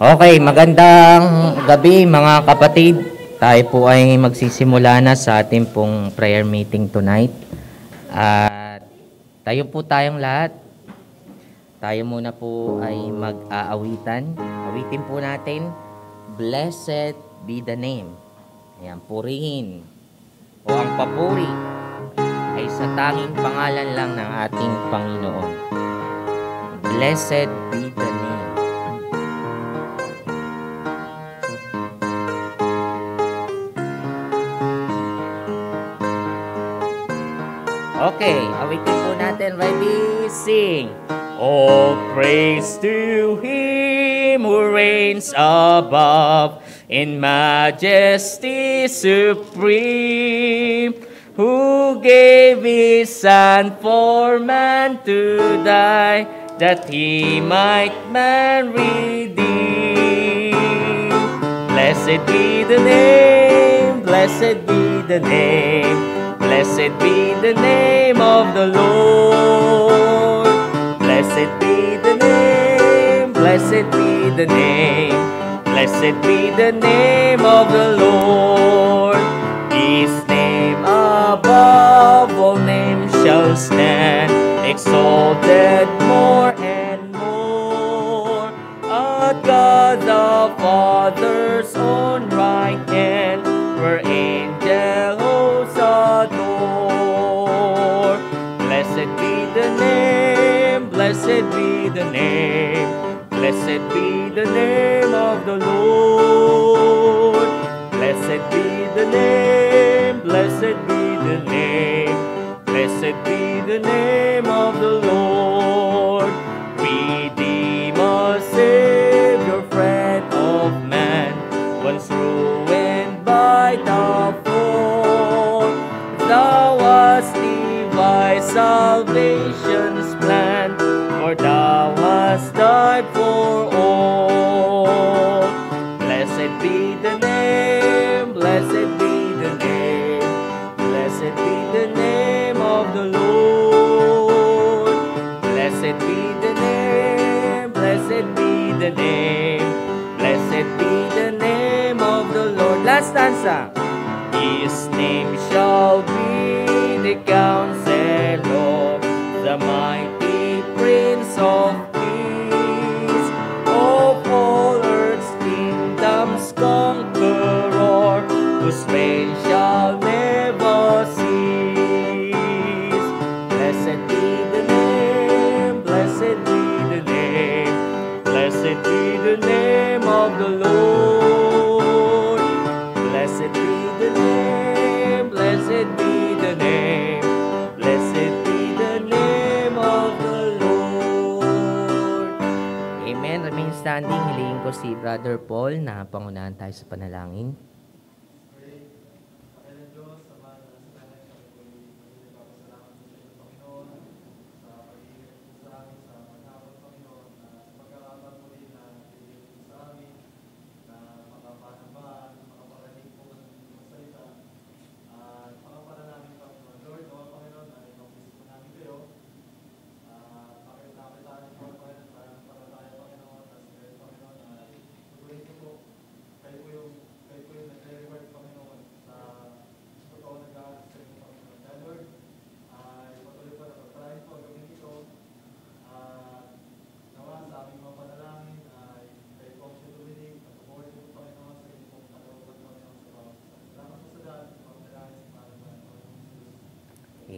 Okay, magandang gabi mga kapatid. Tayo po ay magsisimula na sa ating pong prayer meeting tonight. At tayo po tayong lahat. Tayo muna po ay mag-aawitan. Awitin po natin, Blessed be the name. Ayan, purihin. O ang papuri ay sa tanging pangalan lang ng ating Panginoon. Blessed be the name. Okay, awitin po natin. we Sing! All oh, praise to Him who reigns above in majesty supreme, who gave His Son for man to die, that He might man redeem. Blessed be the name, blessed be the name Blessed be the name of the Lord. Blessed be the name, blessed be the name, blessed be the name of the Lord. His name above all names shall stand, exalted more and more. A God the Father's own right Blessed be the name, blessed be the name of the Lord. Blessed be the name, blessed be the name, blessed be the name of the Lord. stanza. His name shall be the counselor, the mighty prince of Brother Paul na pangunahan tayo sa panalangin.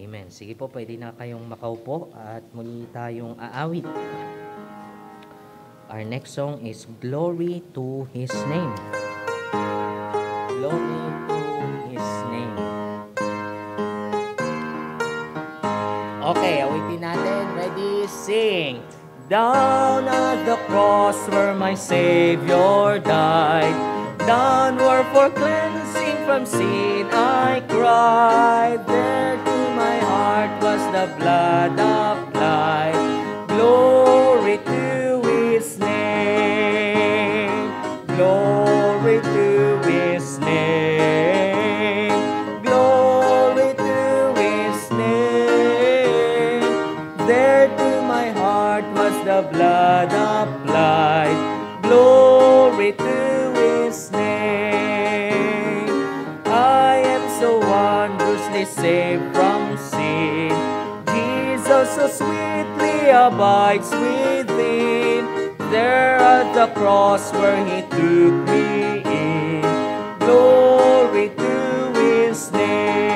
Amen. Sige po, pwede na kayong makaupo at muli tayong aawit. Our next song is Glory to His Name. Glory to His Name. Okay, awitin natin. Ready? Sing! Down at the cross where my Savior died Down where for cleansing from sin I cried the blood so sweetly abides within. There at the cross where he took me in. Glory to his name.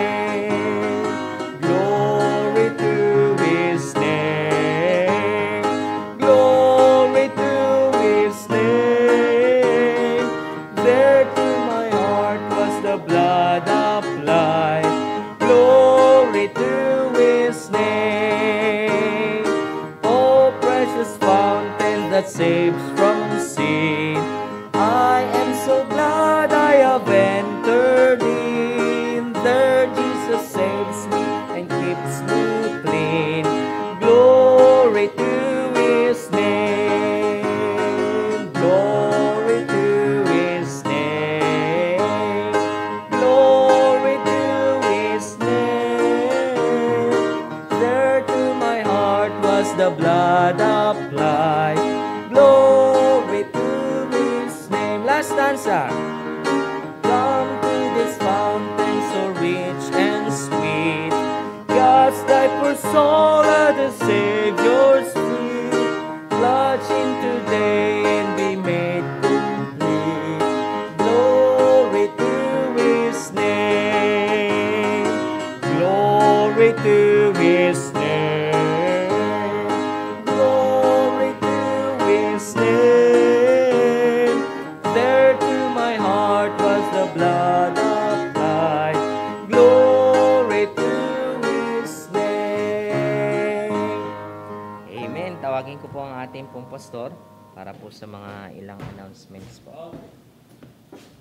Sasamahin ko po ang ating pong pastor para po sa mga ilang announcements po.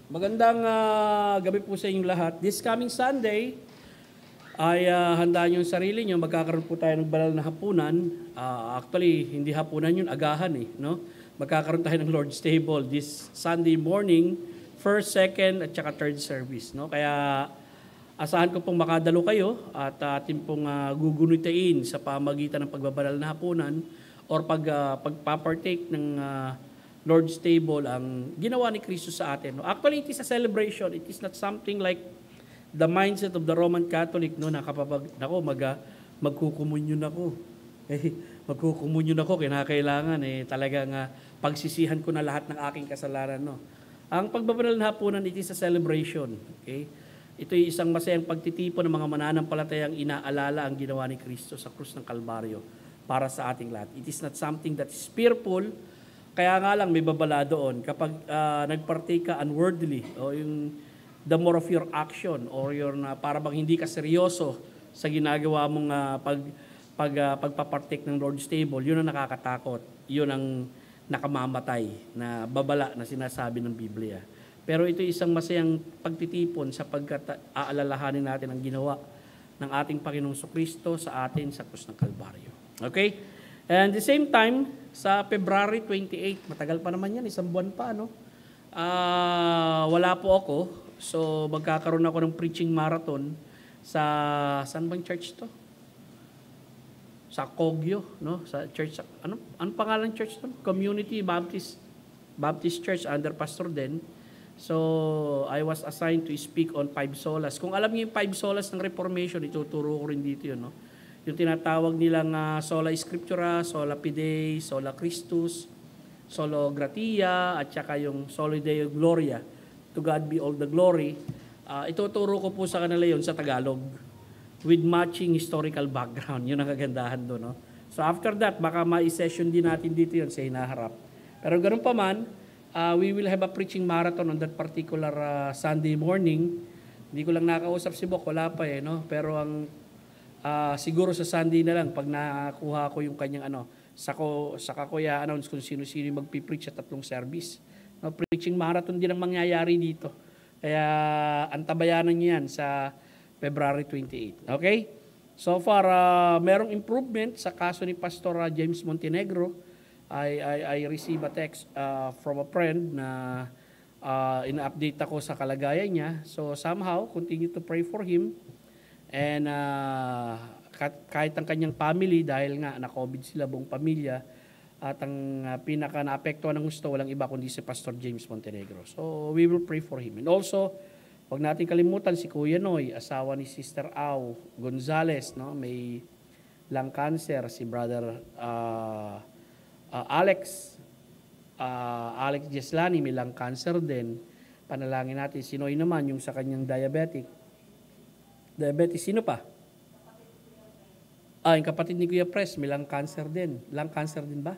Magandang uh, gabi po sa inyong lahat. This coming Sunday ay uh, handaan yung sarili nyo. Magkakaroon po tayo ng banal na hapunan. Uh, actually, hindi hapunan yun, agahan eh. No? Magkakaroon tayo ng Lord's Table this Sunday morning, first, second, at saka third service. No? Kaya asahan ko pong makadalo kayo at atin pong uh, gugunitain sa pamagitan ng pagbabanal na hapunan or pag, uh, pagpapartake ng uh, Lord's table ang ginawa ni Kristo sa atin. No? Actually, it is a celebration. It is not something like the mindset of the Roman Catholic no, na nako, mag, uh, ah, magkukumunyon ako. Eh, magkukumunyon ako, kinakailangan. Eh, talagang uh, pagsisihan ko na lahat ng aking kasalanan. No? Ang pagbabanal ng hapunan, it is a celebration. Okay? Ito ay isang masayang pagtitipon ng mga mananampalatayang inaalala ang ginawa ni Kristo sa krus ng Kalbaryo para sa ating lahat. It is not something that is fearful, kaya nga lang may babala doon kapag uh, nagpartake ka unworthily o yung the more of your action or your na uh, para bang hindi ka seryoso sa ginagawa mong uh, pag pag uh, pagpapartake ng Lord's table, yun ang nakakatakot. Yun ang nakamamatay na babala na sinasabi ng Biblia. Pero ito isang masayang pagtitipon sapagkat aalalahanin natin ang ginawa ng ating Panginoong Kristo sa atin sa krus ng Kalbaryo. Okay? And the same time, sa February 28, matagal pa naman yan, isang buwan pa, no? Uh, ah, wala po ako. So, magkakaroon ako ng preaching marathon sa, saan bang church to? Sa Kogyo, no? Sa church, sa, ano, ano pangalan church to? Community Baptist, Baptist Church under Pastor Den. So, I was assigned to speak on five solas. Kung alam niyo yung five solas ng Reformation, ituturo ko rin dito yun, no? yung tinatawag nilang uh, sola scriptura, sola fide, sola Christus, solo gratia, at saka yung solo deo gloria. To God be all the glory. Uh, ituturo ko po sa kanila yon sa Tagalog with matching historical background. Yun ang kagandahan doon. No? So after that, baka ma-session din natin dito yon sa hinaharap. Pero ganun pa man, uh, we will have a preaching marathon on that particular uh, Sunday morning. Hindi ko lang nakausap si Bok, wala pa eh. No? Pero ang uh, siguro sa Sunday na lang pag nakuha ko yung kanyang ano, sa saka ko i-announce kung sino-sino yung magpipreach sa tatlong service. No, preaching marathon din ang mangyayari dito. Kaya antabayanan niyo yan sa February 28. Okay? So far, uh, merong improvement sa kaso ni Pastor uh, James Montenegro. I, I, I receive a text uh, from a friend na uh, in update ako sa kalagayan niya. So somehow, continue to pray for him And uh, kahit ang kanyang family dahil nga na-COVID sila buong pamilya at ang uh, pinaka naapektuhan ng gusto walang iba kundi si Pastor James Montenegro. So we will pray for him. And also, wag natin kalimutan si Kuya Noy, asawa ni Sister Au Gonzales, no? May lung cancer si Brother uh, uh, Alex uh, Alex Jeslani may lung cancer din. Panalangin natin si Noy naman yung sa kanyang diabetic Diabetes. Sino pa? Ah, yung kapatid ni Kuya Pres, may lang cancer din. Lang cancer din ba?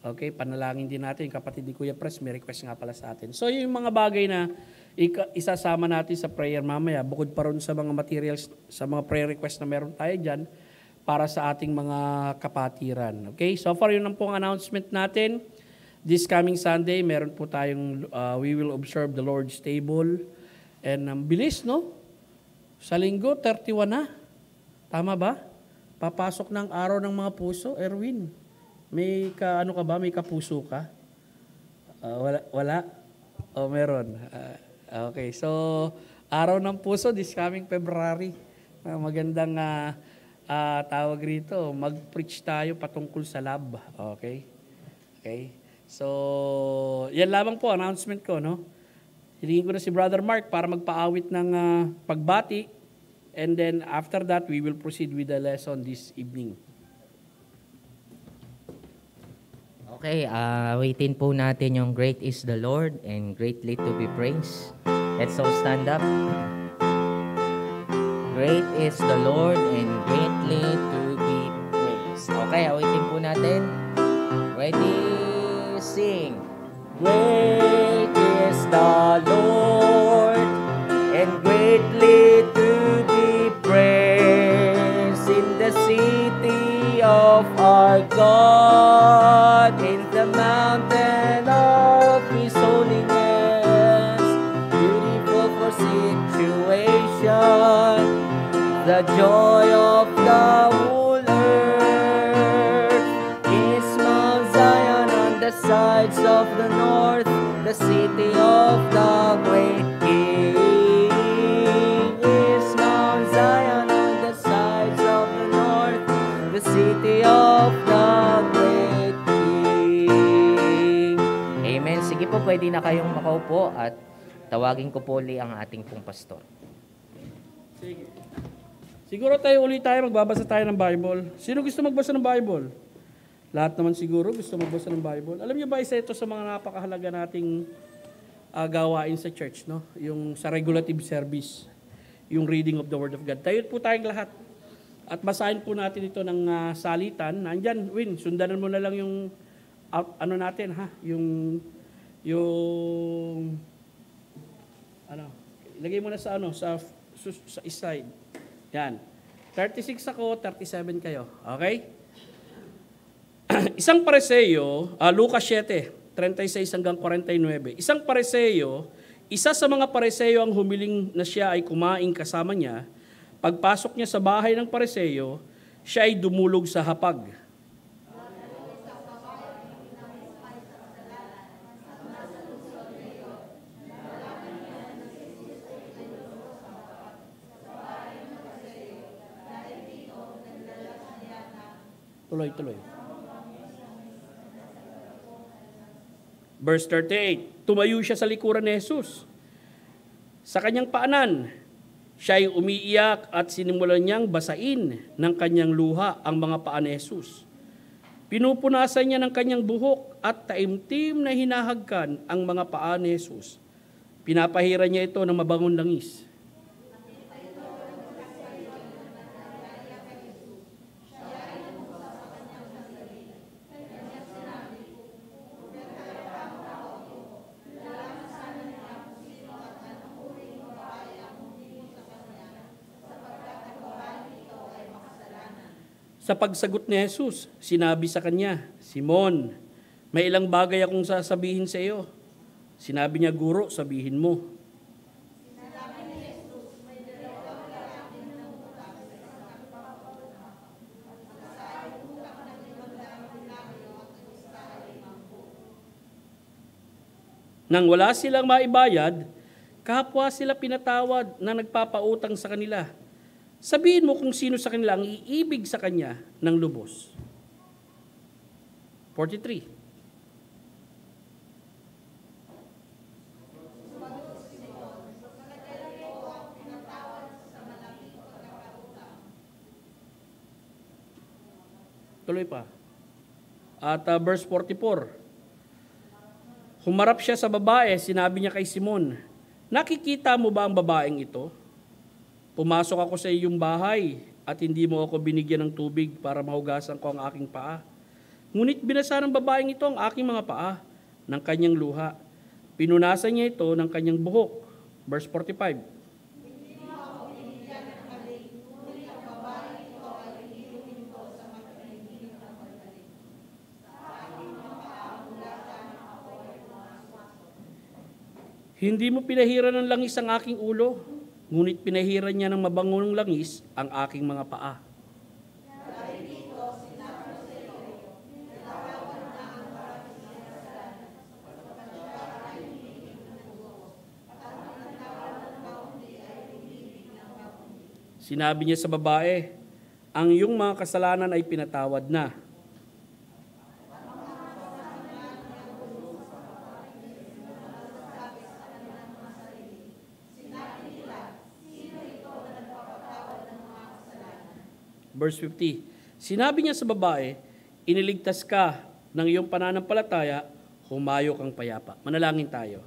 Okay, panalangin din natin. Yung kapatid ni Kuya Pres, may request nga pala sa atin. So, yung mga bagay na isasama natin sa prayer mamaya, bukod pa rin sa mga materials, sa mga prayer request na meron tayo dyan, para sa ating mga kapatiran. Okay, so far yun ang pong announcement natin. This coming Sunday, meron po tayong, uh, we will observe the Lord's table. And um, bilis, no? Sa linggo, 31 na. Tama ba? Papasok ng araw ng mga puso, Erwin. May ka, ano ka ba? May kapuso ka? Uh, wala? wala? O oh, meron? Uh, okay, so araw ng puso this coming February. Uh, magandang uh, uh, tawag rito, mag-preach tayo patungkol sa lab. Okay? Okay? So, yan lamang po announcement ko, no? Hinihingi ko na si Brother Mark para magpaawit ng uh, pagbati. And then after that, we will proceed with the lesson this evening. Okay, uh, waitin po natin yung Great is the Lord and greatly to be praised. Let's all stand up. Great is the Lord and greatly to be praised. Okay, awitin po natin. Ready, sing. Great the Lord and greatly to be praised in the city of our God, in the mountain of His holiness. Beautiful for situation, the joy of the ruler, His is Mount Zion on the sides of the north. the city of the great king is Mount Zion on the sides of the north, the city of the great king. Amen. Sige po, pwede na kayong makaupo at tawagin ko po li ang ating pong pastor. Sige. Siguro tayo ulit tayo magbabasa tayo ng Bible. Sino gusto magbasa ng Bible? Lahat naman siguro gusto magbasa ng Bible. Alam niyo ba, isa ito sa mga napakahalaga nating uh, gawain sa church, no? Yung sa regulative service, yung reading of the Word of God. Tayo po tayong lahat. At basahin po natin ito ng uh, salitan. Nandyan, Win, sundan mo na lang yung uh, ano natin, ha? Yung yung ano, ilagay mo na sa ano, sa, sa, sa slide. Yan. 36 ako, 37 kayo. Okay? isang pareseyo, uh, Lucas 7, 36 hanggang 49, isang pareseyo, isa sa mga pareseyo ang humiling na siya ay kumain kasama niya. Pagpasok niya sa bahay ng pareseyo, siya ay dumulog sa hapag. Tuloy, tuloy. Verse 38, tumayo siya sa likuran ni Jesus. Sa kanyang paanan, siya ay umiiyak at sinimulan niyang basain ng kanyang luha ang mga paa ni Jesus. Pinupunasan niya ng kanyang buhok at taimtim na hinahagkan ang mga paa ni Jesus. Pinapahiran niya ito ng mabangong langis. Sa pagsagot ni Jesus, sinabi sa kanya, Simon, may ilang bagay akong sasabihin sa iyo. Sinabi niya, Guro, sabihin mo. Nang wala silang maibayad, kapwa sila pinatawad na nagpapautang sa kanila sabihin mo kung sino sa kanila ang iibig sa kanya ng lubos. 43. Tuloy pa. At uh, verse 44. Humarap siya sa babae, sinabi niya kay Simon, Nakikita mo ba ang babaeng ito? Umasok ako sa iyong bahay at hindi mo ako binigyan ng tubig para mahugasan ko ang aking paa. Ngunit binasa ng babaeng ito ang aking mga paa ng kanyang luha. Pinunasan niya ito ng kanyang buhok. Verse 45. Hindi mo pinahiran ng langis ang aking ulo Ngunit pinahiran niya ng mabangong langis ang aking mga paa. Sinabi niya sa babae, ang iyong mga kasalanan ay pinatawad na verse 50. Sinabi niya sa babae, iniligtas ka ng iyong pananampalataya, humayo kang payapa. Manalangin tayo.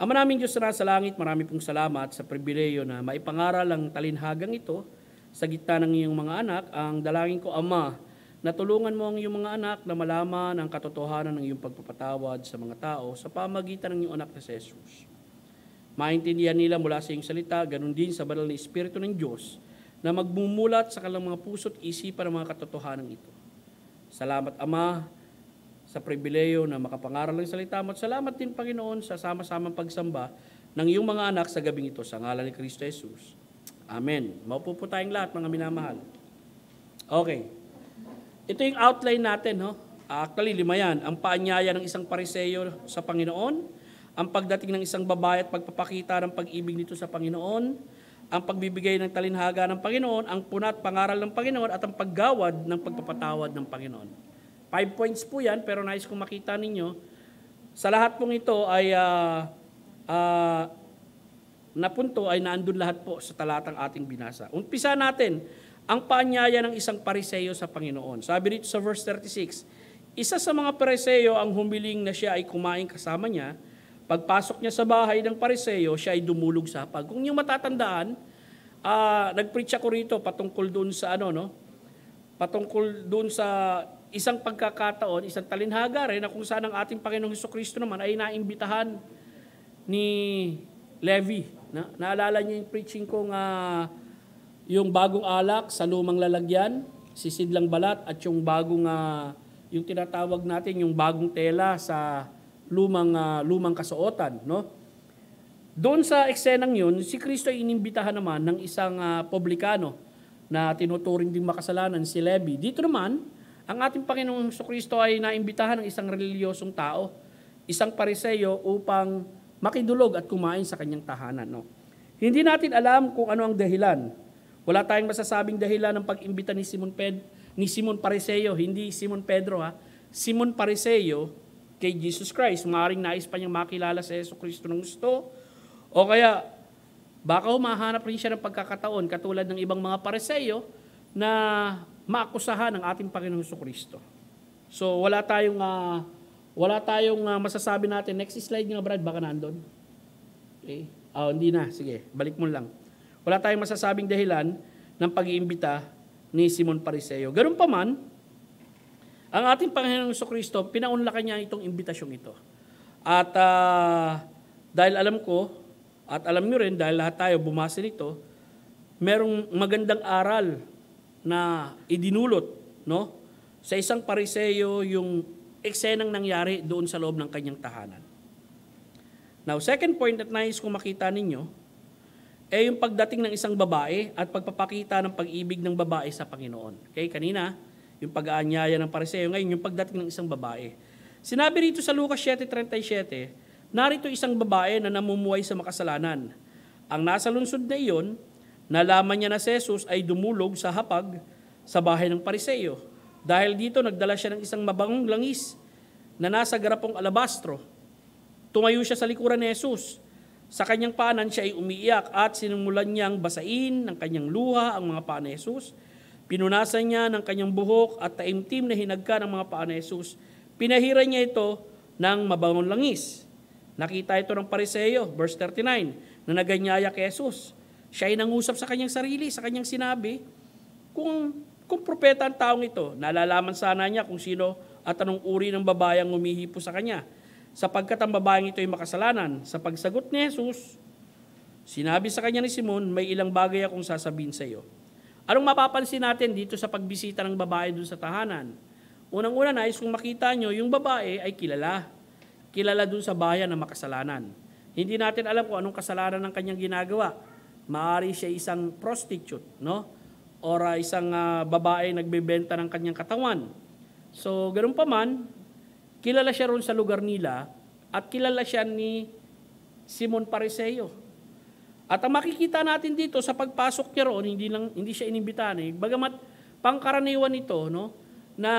Ama namin Diyos na sa langit, marami pong salamat sa pribileyo na maipangaral ang talinhagang ito sa gitna ng iyong mga anak. Ang dalangin ko, Ama, natulungan mo ang iyong mga anak na malaman ang katotohanan ng iyong pagpapatawad sa mga tao sa pamagitan ng iyong anak na si Jesus. Maintindihan nila mula sa iyong salita, ganun din sa banal na Espiritu ng Diyos, na magmumulat sa kalang mga puso puso't isipan ng mga katotohanan ito. Salamat Ama sa pribileyo na makapangaral ng salita mo at salamat din Panginoon sa sama-samang pagsamba ng iyong mga anak sa gabing ito sa ngalan ni Kristo Jesus. Amen. Maupo po tayong lahat mga minamahal. Okay. Ito yung outline natin. No? Actually, lima yan. Ang paanyaya ng isang pariseyo sa Panginoon, ang pagdating ng isang babae at pagpapakita ng pag-ibig nito sa Panginoon, ang pagbibigay ng talinhaga ng Panginoon, ang punat pangaral ng Panginoon, at ang paggawad ng pagpapatawad ng Panginoon. Five points po yan, pero nais kong makita ninyo, sa lahat pong ito ay uh, uh, napunto ay naandun lahat po sa talatang ating binasa. Umpisa natin ang paanyaya ng isang pariseyo sa Panginoon. Sabi dito sa verse 36, isa sa mga pariseyo ang humiling na siya ay kumain kasama niya, Pagpasok niya sa bahay ng pariseo, siya ay dumulog sa hapag. Kung niyo matatandaan, uh, nag-preach ako rito patungkol doon sa ano, no? Patungkol doon sa isang pagkakataon, isang talinhaga rin na kung saan ang ating Panginoong Heso Kristo naman ay naimbitahan ni Levi. Na, naalala niyo yung preaching ko nga uh, yung bagong alak sa lumang lalagyan, sisidlang balat at yung bagong uh, yung tinatawag natin yung bagong tela sa lumang uh, lumang kasuotan, no? Doon sa eksenang 'yon, si Kristo ay inimbitahan naman ng isang uh, publikano na tinuturing ding makasalanan si Levi. Dito naman, ang ating Panginoong Kristo ay naimbitahan ng isang relihiyosong tao, isang pariseyo upang makidulog at kumain sa kanyang tahanan, no? Hindi natin alam kung ano ang dahilan. Wala tayong masasabing dahilan ng pag-imbita ni Simon Ped ni Simon Pariseo, hindi Simon Pedro ha. Simon Pariseo kay Jesus Christ. Maaaring nais pa niyang makilala sa Yeso Kristo ng gusto. O kaya, baka humahanap rin siya ng pagkakataon katulad ng ibang mga pareseyo na maakusahan ng ating Panginoong Heso Kristo. So wala tayong uh, wala tayong uh, masasabi natin. Next slide nga Brad, baka nandun. Okay. Oh, hindi na. Sige, balik mo lang. Wala tayong masasabing dahilan ng pag-iimbita ni Simon Pariseo. Ganun pa man, ang ating Panginoong Iso Kristo, pinaunlakan niya itong imbitasyong ito. At uh, dahil alam ko, at alam niyo rin, dahil lahat tayo bumasa nito, merong magandang aral na idinulot no? sa isang pariseyo yung eksenang nangyari doon sa loob ng kanyang tahanan. Now, second point that nais kong makita ninyo, eh yung pagdating ng isang babae at pagpapakita ng pag-ibig ng babae sa Panginoon. Okay, kanina, yung pag-aanyaya ng pariseo, ngayon yung pagdating ng isang babae. Sinabi rito sa Lucas 7.37, narito isang babae na namumuhay sa makasalanan. Ang nasa lungsod na iyon, nalaman niya na si Jesus ay dumulog sa hapag sa bahay ng pariseo. Dahil dito nagdala siya ng isang mabangong langis na nasa garapong alabastro. Tumayo siya sa likuran ni Jesus. Sa kanyang paanan siya ay umiiyak at sinimulan niyang basain ng kanyang luha ang mga paa ni Jesus. Jesus Pinunasan niya ng kanyang buhok at taimtim na hinagka ng mga paa ni Jesus. Pinahiran niya ito ng mabangong langis. Nakita ito ng pariseyo, verse 39, na naganyaya kay Jesus. Siya ay nangusap sa kanyang sarili, sa kanyang sinabi, kung, kung propeta ang taong ito, nalalaman sana niya kung sino at anong uri ng babayang umihipo sa kanya. Sapagkat ang babaeng ito ay makasalanan, sa pagsagot ni Jesus, sinabi sa kanya ni Simon, may ilang bagay akong sasabihin sa iyo. Anong mapapansin natin dito sa pagbisita ng babae dun sa tahanan? Unang-una na is kung makita nyo, yung babae ay kilala. Kilala dun sa bayan na makasalanan. Hindi natin alam kung anong kasalanan ng kanyang ginagawa. Maari siya isang prostitute, no? Or uh, isang uh, babae nagbebenta ng kanyang katawan. So, ganun pa man, kilala siya ron sa lugar nila at kilala siya ni Simon Pariseo at ang makikita natin dito sa pagpasok niya roon, hindi, lang, hindi siya inimbitahan eh. Bagamat pangkaraniwan ito, no, na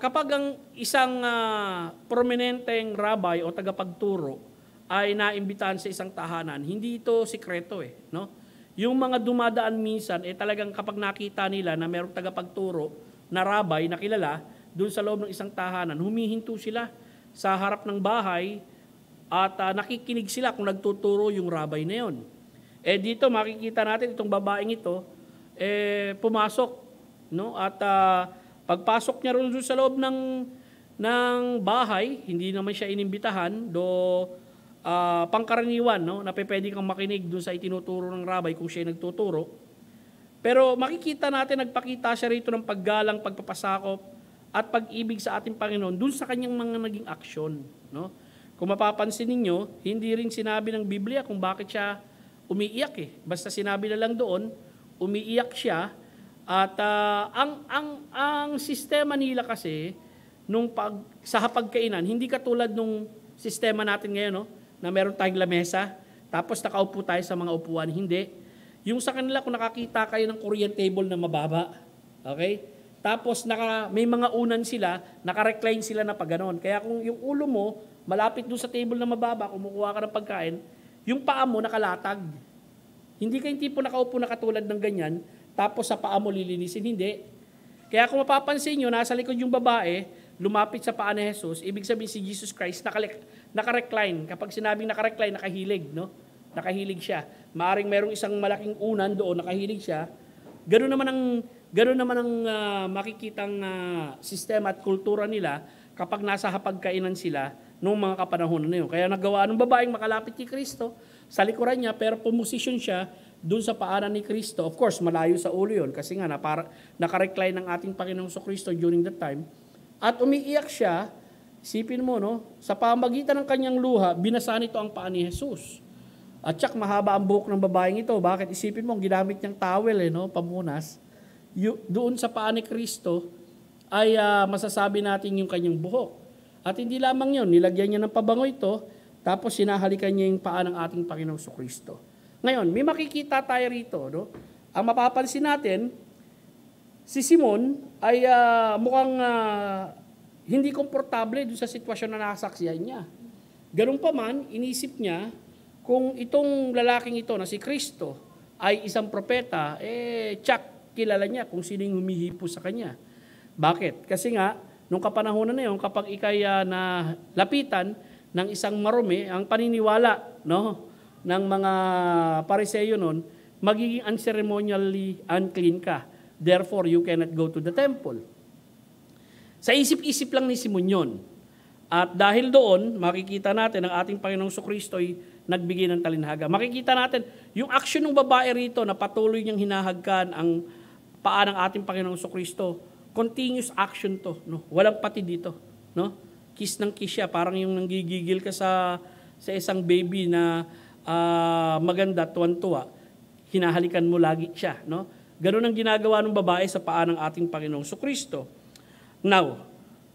kapag ang isang uh, prominenteng rabbi o tagapagturo ay naimbitahan sa isang tahanan, hindi ito sikreto eh. No? Yung mga dumadaan minsan, eh talagang kapag nakita nila na mayroong tagapagturo na rabbi na kilala, doon sa loob ng isang tahanan, humihinto sila sa harap ng bahay at uh, nakikinig sila kung nagtuturo yung rabbi na yon. Eh dito makikita natin itong babaeng ito eh pumasok no at uh, pagpasok niya roon sa loob ng ng bahay, hindi naman siya inimbitahan do uh, pangkaraniwan no na pwede kang makinig doon sa itinuturo ng rabay kung siya nagtuturo. Pero makikita natin nagpakita siya rito ng paggalang, pagpapasakop at pag-ibig sa ating Panginoon doon sa kanyang mga naging aksyon, no? Kung mapapansin ninyo, hindi rin sinabi ng Biblia kung bakit siya umiiyak eh. Basta sinabi na lang doon, umiiyak siya. At uh, ang, ang, ang sistema nila kasi, nung pag, sa hapagkainan, hindi katulad nung sistema natin ngayon, no? na meron tayong lamesa, tapos nakaupo tayo sa mga upuan. Hindi. Yung sa kanila, kung nakakita kayo ng Korean table na mababa, okay? Tapos naka, may mga unan sila, naka-recline sila na pag ganun. Kaya kung yung ulo mo, malapit doon sa table na mababa, kumukuha ka ng pagkain, yung paa mo nakalatag. Hindi kayong tipo nakaupo na katulad ng ganyan, tapos sa paa mo lilinisin. Hindi. Kaya kung mapapansin nyo, nasa likod yung babae, lumapit sa paa ni Jesus, ibig sabihin si Jesus Christ nakale- nakarecline. Kapag sinabing nakarecline, nakahilig, no? Nakahilig siya. Maaring mayroong isang malaking unan doon, nakahilig siya. Ganun naman ang ganun naman ang uh, makikitang uh, sistema at kultura nila kapag nasa hapagkainan sila, noong mga kapanahon na yun. Kaya naggawa ng babaeng makalapit kay Kristo sa likuran niya pero pumosisyon siya doon sa paanan ni Kristo. Of course, malayo sa ulo yun kasi nga napara, nakarecline ng ating Panginoong so Kristo during that time. At umiiyak siya, sipin mo no, sa pamagitan ng kanyang luha, binasa nito ang paa ni Jesus. At syak, mahaba ang buhok ng babaeng ito. Bakit? Isipin mo, ang ginamit niyang towel, eh, no? pamunas. Y- doon sa paa ni Kristo, ay uh, masasabi natin yung kanyang buhok. At hindi lamang yon nilagyan niya ng pabango ito, tapos sinahalikan niya yung paa ng ating Panginoong Kristo. Ngayon, may makikita tayo rito. No? Ang mapapansin natin, si Simon ay uh, mukhang uh, hindi komportable doon sa sitwasyon na nakasaksihan niya. Ganun pa man, inisip niya kung itong lalaking ito na si Kristo ay isang propeta, eh, tsak, kilala niya kung sino yung humihipo sa kanya. Bakit? Kasi nga, Nung kapanahonan na yun, kapag ikay uh, ah, na lapitan ng isang marumi, ang paniniwala no, ng mga pariseyo nun, magiging unceremonially unclean ka. Therefore, you cannot go to the temple. Sa isip-isip lang ni Simeon At dahil doon, makikita natin ang ating Panginoong Kristo ay nagbigay ng talinhaga. Makikita natin yung action ng babae rito na patuloy niyang hinahagkan ang paa ng ating Panginoong Kristo continuous action to, no? Walang pati dito, no? Kiss ng kiss siya, parang yung nanggigigil ka sa sa isang baby na uh, maganda, tuwan-tuwa, hinahalikan mo lagi siya, no? Ganun ang ginagawa ng babae sa paa ng ating Panginoong So Kristo. Now,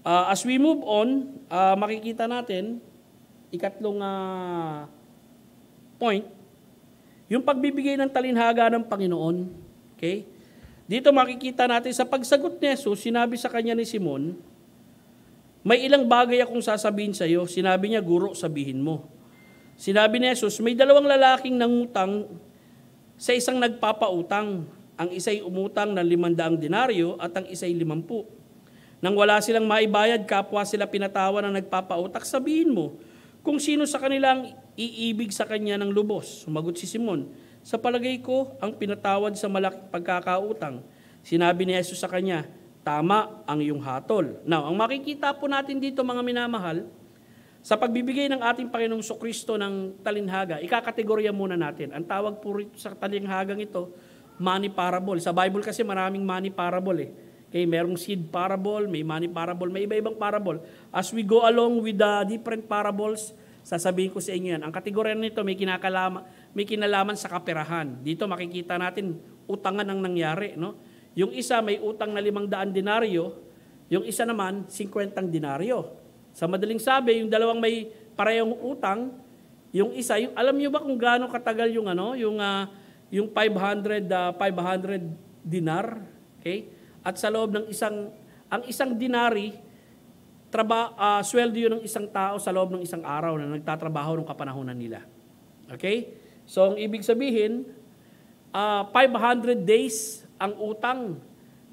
uh, as we move on, uh, makikita natin ikatlong uh, point, yung pagbibigay ng talinhaga ng Panginoon, okay? Dito makikita natin sa pagsagot ni Jesus, sinabi sa kanya ni Simon, may ilang bagay akong sasabihin sa iyo. Sinabi niya, guro, sabihin mo. Sinabi ni Jesus, may dalawang lalaking nangutang sa isang nagpapautang. Ang isa'y umutang ng limandaang denaryo at ang isa'y limampu. Nang wala silang maibayad, kapwa sila pinatawa ng nagpapautak, sabihin mo, kung sino sa kanilang iibig sa kanya ng lubos. Sumagot si Simon, sa palagay ko, ang pinatawad sa malaking pagkakautang. Sinabi ni Jesus sa kanya, tama ang iyong hatol. Now, ang makikita po natin dito mga minamahal, sa pagbibigay ng ating Panginoong Kristo ng talinhaga, ikakategorya muna natin. Ang tawag po rito sa talinhagang ito, money parable. Sa Bible kasi maraming money parable eh. Okay, merong seed parable, may money parable, may iba-ibang parable. As we go along with the different parables, sasabihin ko sa inyo yan. Ang kategorya nito may kinakalaman, may kinalaman sa kaperahan. Dito makikita natin utangan ang nangyari. No? Yung isa may utang na 500 denaryo, yung isa naman 50 denaryo. Sa madaling sabi, yung dalawang may parehong utang, yung isa, yung, alam niyo ba kung gaano katagal yung ano, yung uh, yung 500 uh, 500 dinar, okay? At sa loob ng isang ang isang dinari traba, uh, sweldo yun ng isang tao sa loob ng isang araw na nagtatrabaho ng kapanahonan nila. Okay? So, ang ibig sabihin, uh, ah, 500 days ang utang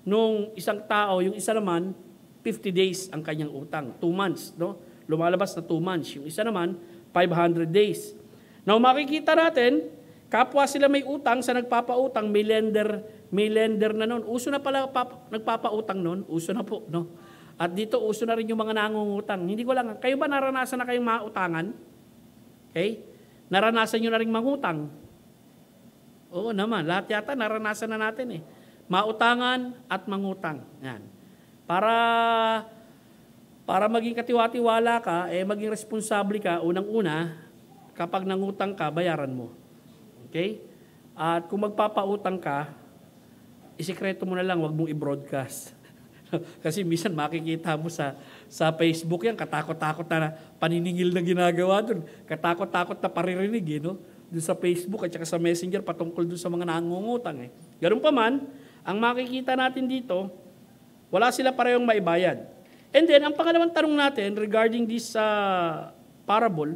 nung isang tao, yung isa naman, 50 days ang kanyang utang. 2 months, no? Lumalabas na 2 months. Yung isa naman, 500 days. Now, makikita natin, kapwa sila may utang sa nagpapautang, may lender, may lender na noon. Uso na pala pap, nagpapautang noon, uso na po, no? At dito, uso na rin yung mga nangungutang. Hindi ko lang, kayo ba naranasan na kayong mautangan? Okay? Naranasan nyo na rin mangutang. Oo naman, lahat yata naranasan na natin eh. Mautangan at mangutang. Yan. Para para maging katiwatiwala ka, eh maging responsable ka, unang-una, kapag nangutang ka, bayaran mo. Okay? At kung magpapautang ka, isikreto mo na lang, wag mong i-broadcast. Kasi minsan makikita mo sa, sa Facebook yan, katakot-takot na paniningil na ginagawa doon. Katakot-takot na paririnig, eh, no? Doon sa Facebook at saka sa Messenger patungkol doon sa mga nangungutang. Eh. Ganun pa man, ang makikita natin dito, wala sila parehong maibayad. And then, ang pangalawang tanong natin regarding this uh, parable,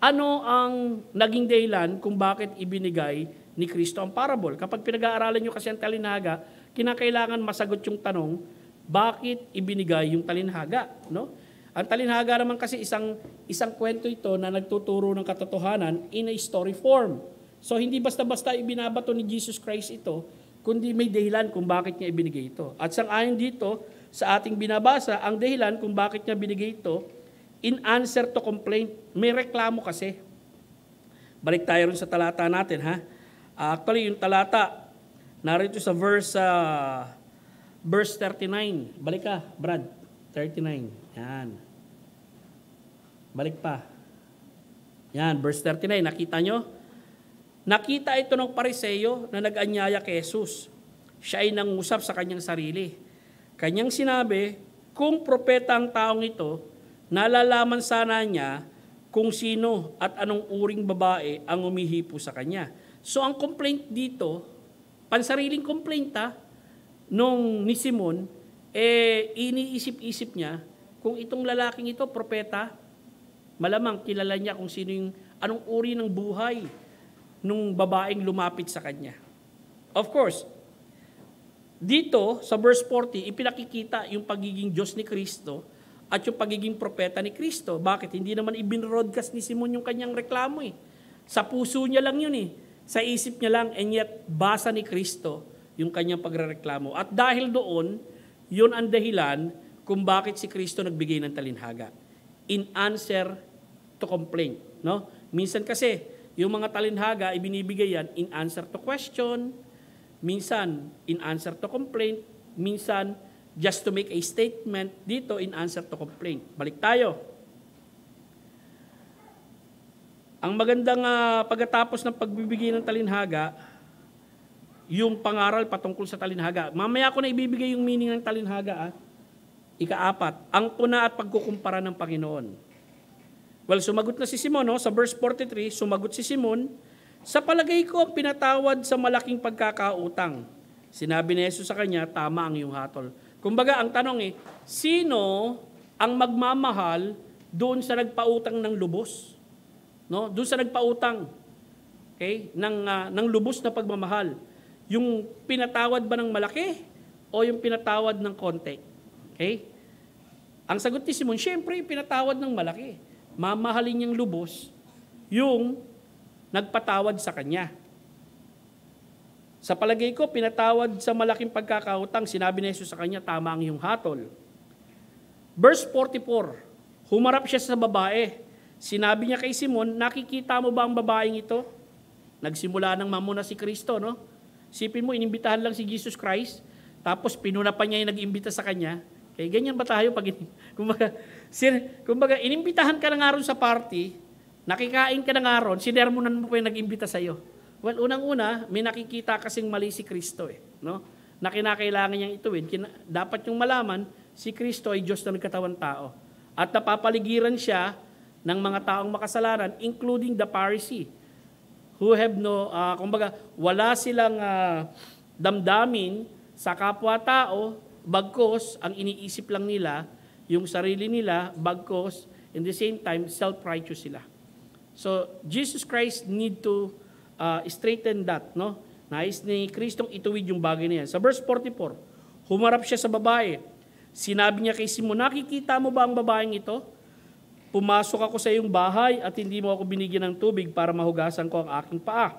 ano ang naging dahilan kung bakit ibinigay ni Kristo ang parable? Kapag pinag-aaralan nyo kasi ang talinaga, kinakailangan masagot yung tanong, bakit ibinigay yung talinhaga, no? Ang talinhaga naman kasi isang isang kwento ito na nagtuturo ng katotohanan in a story form. So hindi basta-basta ibinabato ni Jesus Christ ito, kundi may dahilan kung bakit niya ibinigay ito. At sang-ayon dito sa ating binabasa, ang dahilan kung bakit niya binigay ito in answer to complaint. May reklamo kasi. Balik tayo rin sa talata natin ha. Ah, actually, yung talata narito sa verse uh, verse 39. Balik ka, Brad. 39. Yan. Balik pa. Yan, verse 39. Nakita nyo? Nakita ito ng pariseyo na nag-anyaya kay Jesus. Siya ay nangusap sa kanyang sarili. Kanyang sinabi, kung propeta ang taong ito, nalalaman sana niya kung sino at anong uring babae ang umihipo sa kanya. So ang complaint dito, pansariling complaint ha, nung ni Simon, eh iniisip-isip niya kung itong lalaking ito, propeta, malamang kilala niya kung sino yung, anong uri ng buhay nung babaeng lumapit sa kanya. Of course, dito sa verse 40, ipinakikita yung pagiging Diyos ni Kristo at yung pagiging propeta ni Kristo. Bakit? Hindi naman ibinroadcast ni Simon yung kanyang reklamo eh. Sa puso niya lang yun eh. Sa isip niya lang, and yet basa ni Kristo yung kanyang pagrereklamo. At dahil doon, yun ang dahilan kung bakit si Kristo nagbigay ng talinhaga. In answer to complaint. No? Minsan kasi, yung mga talinhaga, ibinibigay yan in answer to question, minsan in answer to complaint, minsan just to make a statement dito in answer to complaint. Balik tayo. Ang magandang uh, pagkatapos ng pagbibigay ng talinhaga, yung pangaral patungkol sa talinhaga. Mamaya ko na ibibigay yung meaning ng talinhaga. Ah. Ikaapat, ang puna at pagkukumpara ng Panginoon. Well, sumagot na si Simon, no? sa verse 43, sumagot si Simon, Sa palagay ko ang pinatawad sa malaking pagkakautang. Sinabi ni Yesus sa kanya, tama ang iyong hatol. Kumbaga, ang tanong eh, sino ang magmamahal doon sa nagpautang ng lubos? No? Doon sa nagpautang okay? ng, uh, ng lubos na pagmamahal. Yung pinatawad ba ng malaki o yung pinatawad ng konti? Okay? Ang sagot ni Simon, syempre yung pinatawad ng malaki. Mamahalin niyang lubos yung nagpatawad sa kanya. Sa palagay ko, pinatawad sa malaking pagkakautang, sinabi ni Jesus sa kanya, tama ang iyong hatol. Verse 44, humarap siya sa babae. Sinabi niya kay Simon, nakikita mo ba ang babaeng ito? Nagsimula ng mamuna si Kristo, no? Sipin mo, inimbitahan lang si Jesus Christ, tapos pa niya yung nag-imbita sa kanya. Kaya ganyan ba tayo pag kumbaga, sir, kumbaga inimbitahan ka na nga ron sa party, nakikain ka na nga ron, sinermonan mo pa yung nag-imbita sa iyo. Well, unang-una, may nakikita kasing mali si Kristo eh, no? Na kinakailangan niyang ituin. Kina- dapat yung malaman, si Kristo ay Diyos na nagkatawan tao. At napapaligiran siya ng mga taong makasalanan, including the Pharisee who have no, uh, kumbaga, wala silang uh, damdamin sa kapwa-tao, bagkos, ang iniisip lang nila, yung sarili nila, bagkos, in the same time, self-righteous sila. So, Jesus Christ need to uh, straighten that, no? Nais ni Kristong ituwid yung bagay na yan. Sa verse 44, humarap siya sa babae. Sinabi niya kay Simon, nakikita mo ba ang babaeng ito? Pumasok ako sa iyong bahay at hindi mo ako binigyan ng tubig para mahugasan ko ang aking paa.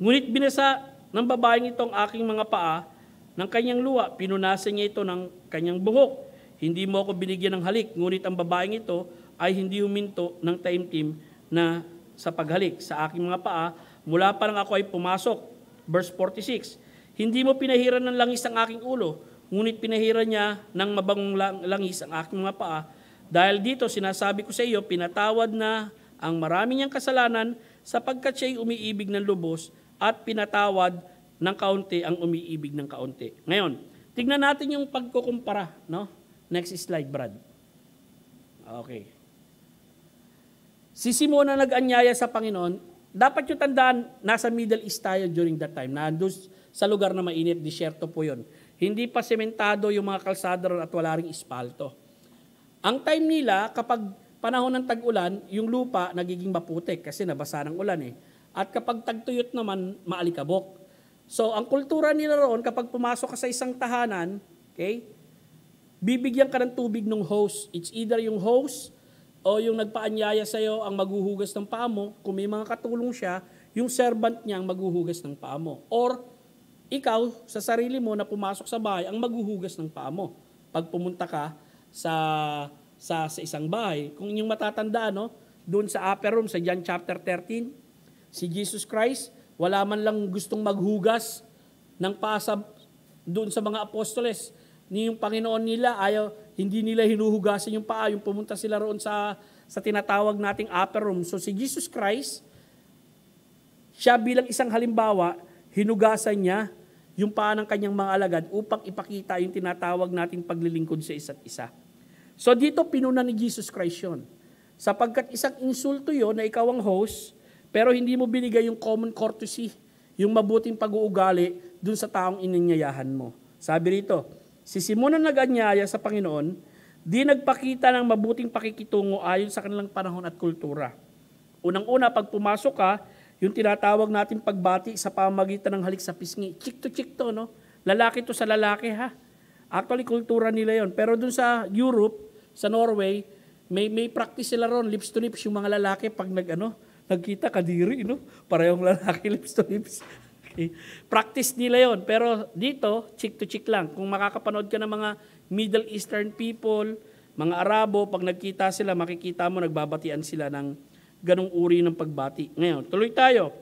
Ngunit binasa ng babaeng itong aking mga paa ng kanyang luwa, pinunasan niya ito ng kanyang buhok. Hindi mo ako binigyan ng halik, ngunit ang babaeng ito ay hindi huminto ng taimtim na sa paghalik sa aking mga paa mula pa lang ako ay pumasok. Verse 46, Hindi mo pinahiran ng langis ang aking ulo, ngunit pinahiran niya ng mabangong langis ang aking mga paa dahil dito sinasabi ko sa iyo, pinatawad na ang marami niyang kasalanan sapagkat siya'y umiibig ng lubos at pinatawad ng kaunti ang umiibig ng kaunti. Ngayon, tignan natin yung pagkukumpara. No? Next slide, Brad. Okay. Si Simon na nag-anyaya sa Panginoon, dapat yung tandaan, nasa Middle East tayo during that time. Nandun sa lugar na mainit, disyerto po yon. Hindi pa sementado yung mga kalsada at wala rin espalto. Ang time nila, kapag panahon ng tag-ulan, yung lupa nagiging maputik kasi nabasa ng ulan eh. At kapag tagtuyot naman, maalikabok. So, ang kultura nila roon, kapag pumasok ka sa isang tahanan, okay, bibigyan ka ng tubig ng host. It's either yung host o yung nagpaanyaya sa'yo ang maghuhugas ng paa mo. Kung may mga katulong siya, yung servant niya ang maghuhugas ng paa mo. Or, ikaw, sa sarili mo na pumasok sa bahay, ang maghuhugas ng paa mo. Pag pumunta ka sa sa, sa isang bahay. Kung inyong matatanda, no, doon sa upper room, sa John chapter 13, si Jesus Christ, wala man lang gustong maghugas ng pasab doon sa mga apostoles. Ni yung Panginoon nila, ayaw, hindi nila hinuhugasan yung paa, yung pumunta sila roon sa, sa tinatawag nating upper room. So si Jesus Christ, siya bilang isang halimbawa, hinugasan niya yung paa ng kanyang mga alagad upang ipakita yung tinatawag nating paglilingkod sa isa't isa. So dito pinuna ni Jesus Christ yon. Sapagkat isang insulto yon na ikaw ang host, pero hindi mo binigay yung common courtesy, yung mabuting pag-uugali dun sa taong inanyayahan mo. Sabi rito, si Simon ang nag-anyaya sa Panginoon, di nagpakita ng mabuting pakikitungo ayon sa kanilang panahon at kultura. Unang-una, pag pumasok ka, yung tinatawag natin pagbati sa pamagitan ng halik sa pisngi. Chick to chick to, no? Lalaki to sa lalaki, ha? Actually, kultura nila yon. Pero dun sa Europe, sa Norway, may, may practice sila ron, lips to lips, yung mga lalaki pag nag, ano, nagkita, kadiri, no? Parehong lalaki, lips to lips. okay. Practice nila yon. Pero dito, chick to chick lang. Kung makakapanood ka ng mga Middle Eastern people, mga Arabo, pag nagkita sila, makikita mo, nagbabatian sila ng ganong uri ng pagbati. Ngayon, tuloy tayo.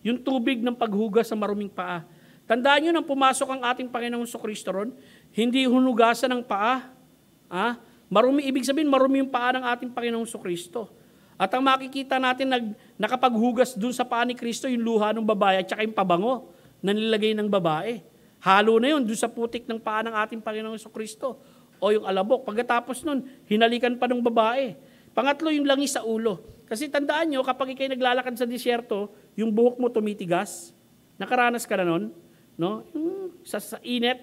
Yung tubig ng paghugas sa maruming paa. Tandaan nyo nang pumasok ang ating Panginoong Kristo ron, hindi hunugasan ng paa. Ah? Marumi, ibig sabihin, marumi yung paa ng ating Panginoong Kristo. At ang makikita natin, nag, nakapaghugas dun sa paa ni Kristo, yung luha ng babae at saka yung pabango na nilagay ng babae. Halo na yun dun sa putik ng paa ng ating Panginoong Kristo o yung alabok. Pagkatapos nun, hinalikan pa ng babae. Pangatlo, yung langis sa ulo. Kasi tandaan nyo, kapag ikay naglalakad sa disyerto, yung buhok mo tumitigas. Nakaranas ka na nun. No? Yung sa, sa init,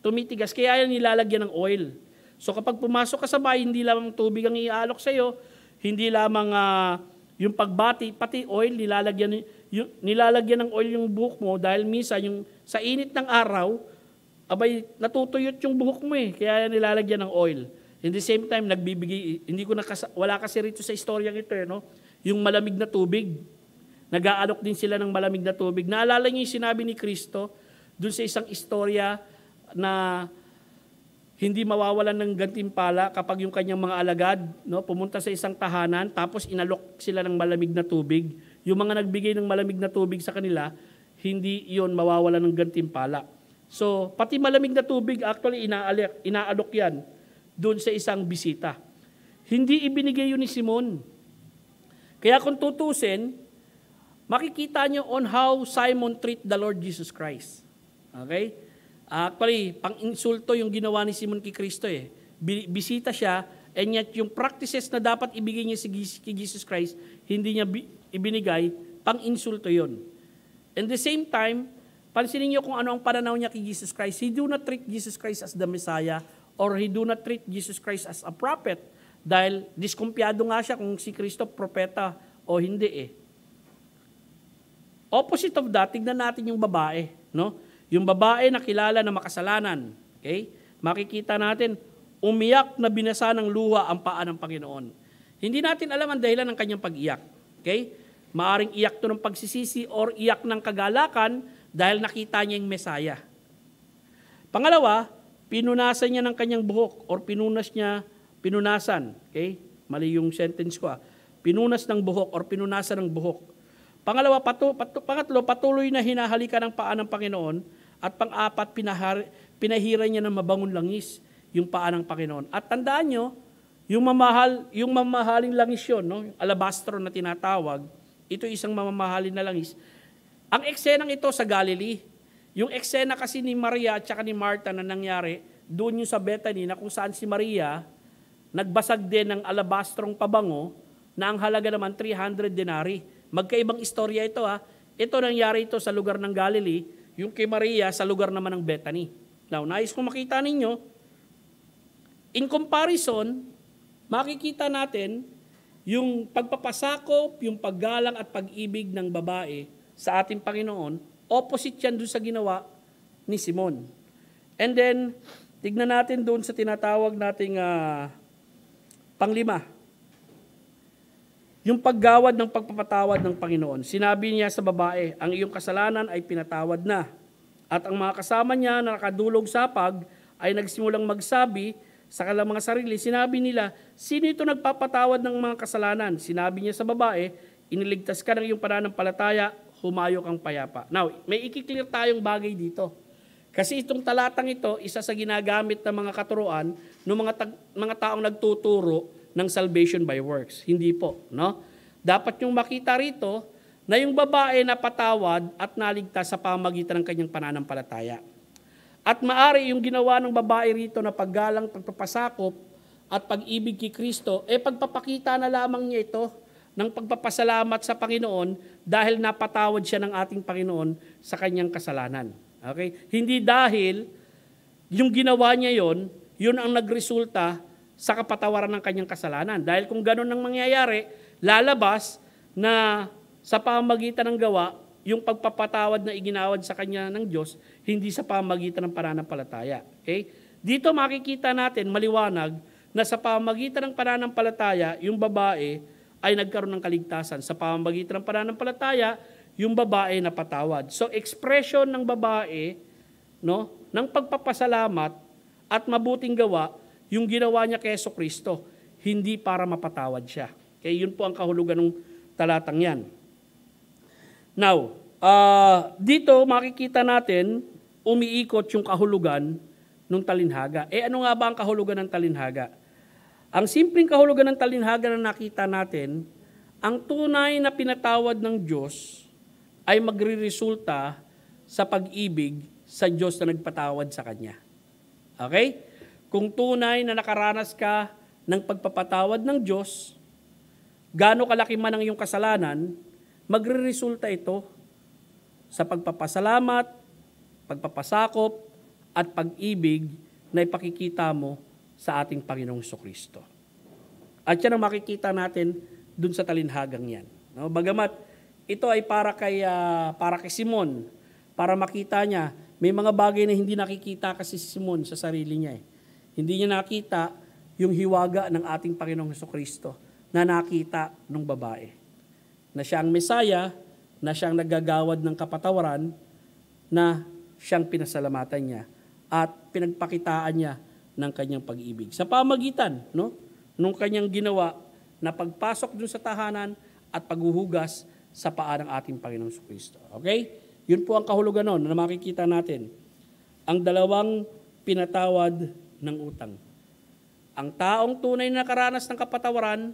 tumitigas. Kaya yan nilalagyan ng oil. So kapag pumasok ka sa bahay, hindi lamang tubig ang iaalok sa'yo, hindi lamang uh, yung pagbati, pati oil, nilalagyan, yung, nilalagyan ng oil yung buhok mo dahil minsan yung, sa init ng araw, abay, natutuyot yung buhok mo eh. Kaya nilalagyan ng oil. In the same time, nagbibigay, hindi ko nakas, wala kasi rito sa istoryang ito, eh, no? yung malamig na tubig. Nag-aalok din sila ng malamig na tubig. Naalala niyo yung sinabi ni Kristo dun sa isang istorya na hindi mawawalan ng gantimpala kapag yung kanyang mga alagad no, pumunta sa isang tahanan tapos inalok sila ng malamig na tubig. Yung mga nagbigay ng malamig na tubig sa kanila, hindi yon mawawalan ng gantimpala. So, pati malamig na tubig, actually, inaalok, inaalok yan doon sa isang bisita. Hindi ibinigay yun ni Simon. Kaya kung tutusin, makikita nyo on how Simon treat the Lord Jesus Christ. Okay? Actually, pang-insulto yung ginawa ni Simon kay Kristo eh. Bisita siya, and yet yung practices na dapat ibigay niya si Jesus Christ, hindi niya ibinigay, pang-insulto yon. And the same time, pansinin niyo kung ano ang pananaw niya kay Jesus Christ. He do not treat Jesus Christ as the Messiah or he do not treat Jesus Christ as a prophet dahil diskumpiyado nga siya kung si Kristo propeta o hindi eh. Opposite of that, tignan natin yung babae, no? Yung babae na kilala na makasalanan, okay? Makikita natin, umiyak na binasa ng luha ang paa ng Panginoon. Hindi natin alam ang dahilan ng kanyang pag-iyak, okay? Maaring iyak to ng pagsisisi or iyak ng kagalakan dahil nakita niya yung Mesaya. Pangalawa, Pinunasan niya ng kanyang buhok or pinunas niya, pinunasan. Okay? Mali yung sentence ko ah. Pinunas ng buhok or pinunasan ng buhok. Pangalawa, patu, patu, pangatlo, patuloy na hinahalikan ng paa ng Panginoon at pang-apat, pinahari, pinahira niya ng mabangon langis yung paa ng Panginoon. At tandaan nyo, yung, mamahal, yung mamahaling langis yun, no? yung alabastro na tinatawag, ito isang mamahaling na langis. Ang eksenang ito sa Galilee, yung eksena kasi ni Maria at saka ni Martha na nangyari, doon yung sa Bethany na kung saan si Maria nagbasag din ng alabastrong pabango na ang halaga naman 300 denari. Magkaibang istorya ito ha. Ito nangyari ito sa lugar ng Galilee, yung kay Maria sa lugar naman ng Bethany. Now, nais kong makita ninyo, in comparison, makikita natin yung pagpapasakop, yung paggalang at pag-ibig ng babae sa ating Panginoon Opposite yan doon sa ginawa ni Simon. And then, tignan natin doon sa tinatawag nating uh, panglima. Yung paggawad ng pagpapatawad ng Panginoon. Sinabi niya sa babae, ang iyong kasalanan ay pinatawad na. At ang mga kasama niya na nakadulog sa pag ay nagsimulang magsabi sa kanilang mga sarili. Sinabi nila, sino ito nagpapatawad ng mga kasalanan? Sinabi niya sa babae, iniligtas ka ng iyong pananampalataya humayok ang payapa. Now, may ikiklear tayong bagay dito. Kasi itong talatang ito, isa sa ginagamit ng mga katuruan ng mga, tag, mga taong nagtuturo ng salvation by works. Hindi po. No? Dapat yung makita rito na yung babae na patawad at naligtas sa pamagitan ng kanyang pananampalataya. At maari yung ginawa ng babae rito na paggalang, pagpapasakop at pag-ibig kay Kristo, eh pagpapakita na lamang niya ito ng pagpapasalamat sa Panginoon dahil napatawad siya ng ating Panginoon sa kanyang kasalanan. Okay? Hindi dahil yung ginawa niya yon, yun ang nagresulta sa kapatawaran ng kanyang kasalanan. Dahil kung ganun ang mangyayari, lalabas na sa pamagitan ng gawa, yung pagpapatawad na iginawad sa kanya ng Diyos, hindi sa pamagitan ng pananampalataya. Okay? Dito makikita natin maliwanag na sa pamagitan ng pananampalataya, yung babae ay nagkaroon ng kaligtasan. Sa pamamagitan ng pananampalataya, yung babae na patawad. So expression ng babae no, ng pagpapasalamat at mabuting gawa yung ginawa niya kay Yeso Kristo, hindi para mapatawad siya. Okay, yun po ang kahulugan ng talatang yan. Now, uh, dito makikita natin umiikot yung kahulugan ng talinhaga. Eh ano nga ba ang kahulugan ng talinhaga? Ang simpleng kahulugan ng talinhaga na nakita natin, ang tunay na pinatawad ng Diyos ay magriresulta sa pag-ibig sa Diyos na nagpatawad sa Kanya. Okay? Kung tunay na nakaranas ka ng pagpapatawad ng Diyos, gaano kalaki man ang iyong kasalanan, magriresulta ito sa pagpapasalamat, pagpapasakop, at pag-ibig na ipakikita mo sa ating Panginoong Kristo. At yan ang makikita natin dun sa talinhagang yan. No? Bagamat ito ay para kay, uh, para kay Simon, para makita niya, may mga bagay na hindi nakikita kasi si Simon sa sarili niya. Eh. Hindi niya nakita yung hiwaga ng ating Panginoong Kristo na nakita ng babae. Na siya ang Mesaya, na siyang nagagawad ng kapatawaran, na siyang pinasalamatan niya at pinagpakitaan niya ng kanyang pag-ibig. Sa pamagitan no, nung kanyang ginawa na pagpasok dun sa tahanan at paghuhugas sa paa ng ating Panginoong Kristo. Okay? Yun po ang kahulugan nun na makikita natin. Ang dalawang pinatawad ng utang. Ang taong tunay na nakaranas ng kapatawaran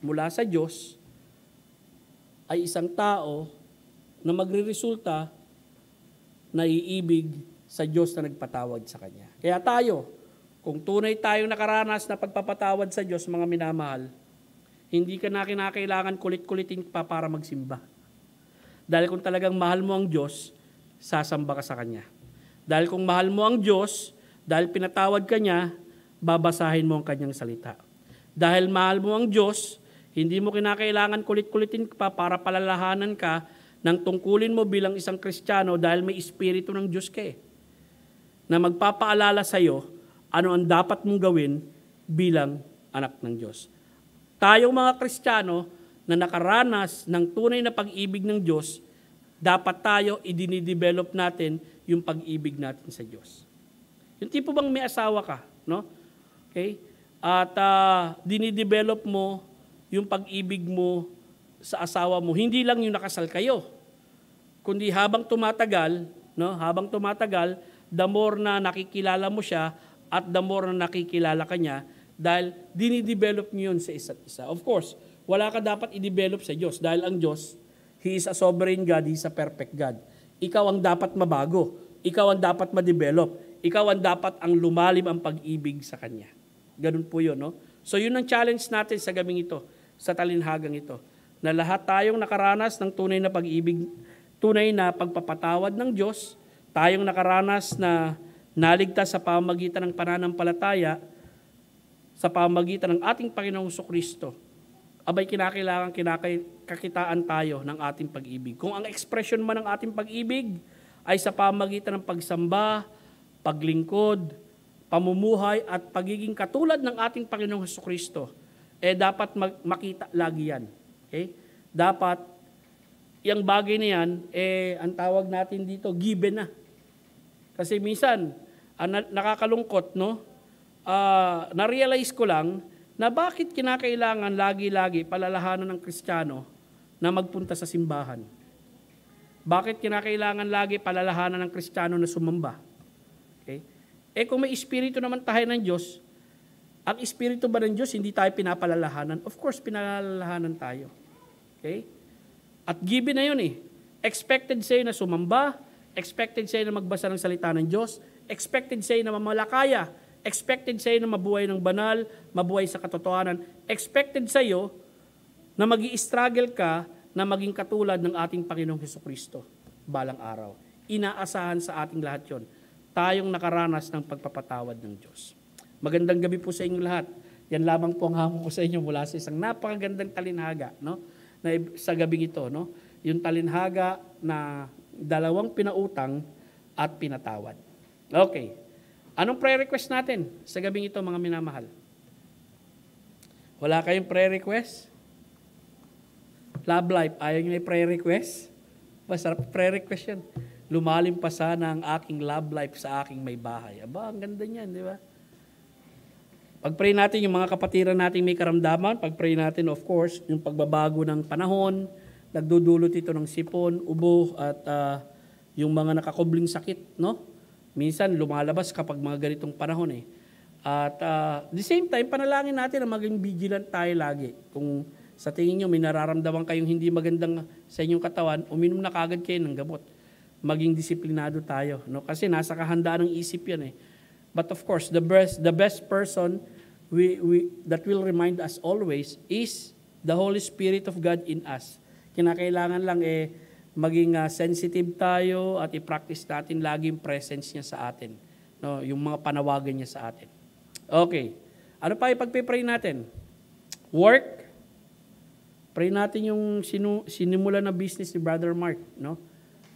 mula sa Diyos ay isang tao na magriresulta na iibig sa Diyos na nagpatawad sa Kanya. Kaya tayo, kung tunay tayong nakaranas na pagpapatawad sa Diyos, mga minamahal, hindi ka na kinakailangan kulit-kulitin pa para magsimba. Dahil kung talagang mahal mo ang Diyos, sasamba ka sa Kanya. Dahil kung mahal mo ang Diyos, dahil pinatawad ka niya, babasahin mo ang Kanyang salita. Dahil mahal mo ang Diyos, hindi mo kinakailangan kulit-kulitin pa para palalahanan ka ng tungkulin mo bilang isang Kristiyano dahil may Espiritu ng Diyos ka eh, na magpapaalala sa iyo ano ang dapat mong gawin bilang anak ng Diyos. Tayong mga Kristiyano na nakaranas ng tunay na pag-ibig ng Diyos, dapat tayo idinidevelop natin yung pag-ibig natin sa Diyos. Yung tipo bang may asawa ka, no? Okay? At uh, dinidevelop mo yung pag-ibig mo sa asawa mo. Hindi lang yung nakasal kayo, kundi habang tumatagal, no? Habang tumatagal, the more na nakikilala mo siya, at the more na nakikilala ka niya dahil dinidevelop niyo yun sa isa't isa. Of course, wala ka dapat i-develop sa Diyos dahil ang Diyos, He is a sovereign God, He is a perfect God. Ikaw ang dapat mabago. Ikaw ang dapat ma-develop. Ikaw ang dapat ang lumalim ang pag-ibig sa Kanya. Ganun po yun, no? So yun ang challenge natin sa gabing ito, sa talinhagang ito, na lahat tayong nakaranas ng tunay na pag-ibig, tunay na pagpapatawad ng Diyos, tayong nakaranas na naligtas sa pamagitan ng pananampalataya sa pamagitan ng ating Panginoong Kristo, abay kinakailangan kinakakitaan tayo ng ating pag-ibig. Kung ang expression man ng ating pag-ibig ay sa pamagitan ng pagsamba, paglingkod, pamumuhay at pagiging katulad ng ating Panginoong Kristo, eh dapat makita lagi yan. Okay? Dapat yung bagay na yan, eh, ang tawag natin dito, given na. Kasi minsan, uh, nakakalungkot, no? Uh, na-realize ko lang na bakit kinakailangan lagi-lagi palalahanan ng Kristiyano na magpunta sa simbahan? Bakit kinakailangan lagi palalahanan ng Kristiyano na sumamba? Okay? Eh kung may espiritu naman tayo ng Diyos, ang espiritu ba ng Diyos hindi tayo pinapalalahanan? Of course, pinalalahanan tayo. Okay? At given na yun eh. Expected sa'yo na sumamba, Expected sa'yo na magbasa ng salita ng Diyos. Expected sa'yo na mamalakaya. Expected sa'yo na mabuhay ng banal, mabuhay sa katotohanan. Expected sa'yo na mag struggle ka na maging katulad ng ating Panginoong Heso Kristo balang araw. Inaasahan sa ating lahat yon. Tayong nakaranas ng pagpapatawad ng Diyos. Magandang gabi po sa inyong lahat. Yan lamang po ang hamon ko sa inyo mula sa isang napakagandang talinhaga no? na sa gabing ito. No? Yung talinhaga na dalawang pinautang at pinatawad. Okay. Anong prayer request natin sa gabing ito mga minamahal? Wala kayong prayer request? Love life, ayaw nyo na prayer request? Masarap prayer request yan. Lumalim pa sana ang aking love life sa aking may bahay. Aba, ang ganda niyan, di ba? Pag-pray natin yung mga kapatiran nating may karamdaman, pag-pray natin, of course, yung pagbabago ng panahon, Nagdudulot ito ng sipon, ubo at uh, yung mga nakakubling sakit, no? Minsan lumalabas kapag mga ganitong panahon eh. At uh, the same time, panalangin natin na maging vigilant tayo lagi. Kung sa tingin nyo may nararamdaman kayong hindi magandang sa inyong katawan, uminom na kagad kayo ng gamot. Maging disiplinado tayo. No? Kasi nasa kahandaan ng isip yan eh. But of course, the best, the best person we, we, that will remind us always is the Holy Spirit of God in us. Kinakailangan lang eh maging uh, sensitive tayo at i-practice natin laging presence niya sa atin. No, yung mga panawagan niya sa atin. Okay. Ano pa ipagpe-pray natin? Work. Pray natin yung sinu- sinimula na business ni Brother Mark, no?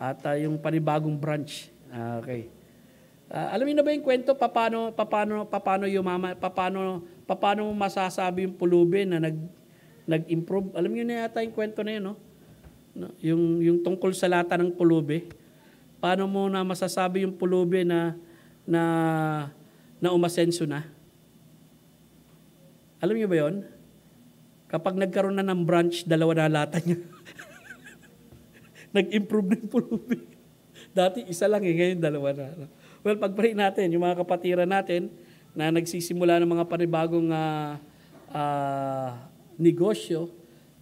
At uh, yung panibagong branch. Ah, okay. Uh, alam niyo na ba yung kwento paano paano yung mama, paano paano masasabi yung pulubi na nag nag-improve? Alam niyo na yata yung kwento na yun, no? No? Yung, yung tungkol sa lata ng pulubi, paano mo na masasabi yung pulubi na, na, na umasenso na? Alam niyo ba yon? Kapag nagkaroon na ng branch, dalawa na lata niya. Nag-improve na pulubi. Dati isa lang eh, ngayon dalawa na. Well, pag-pray natin, yung mga kapatiran natin na nagsisimula ng mga panibagong uh, uh, negosyo,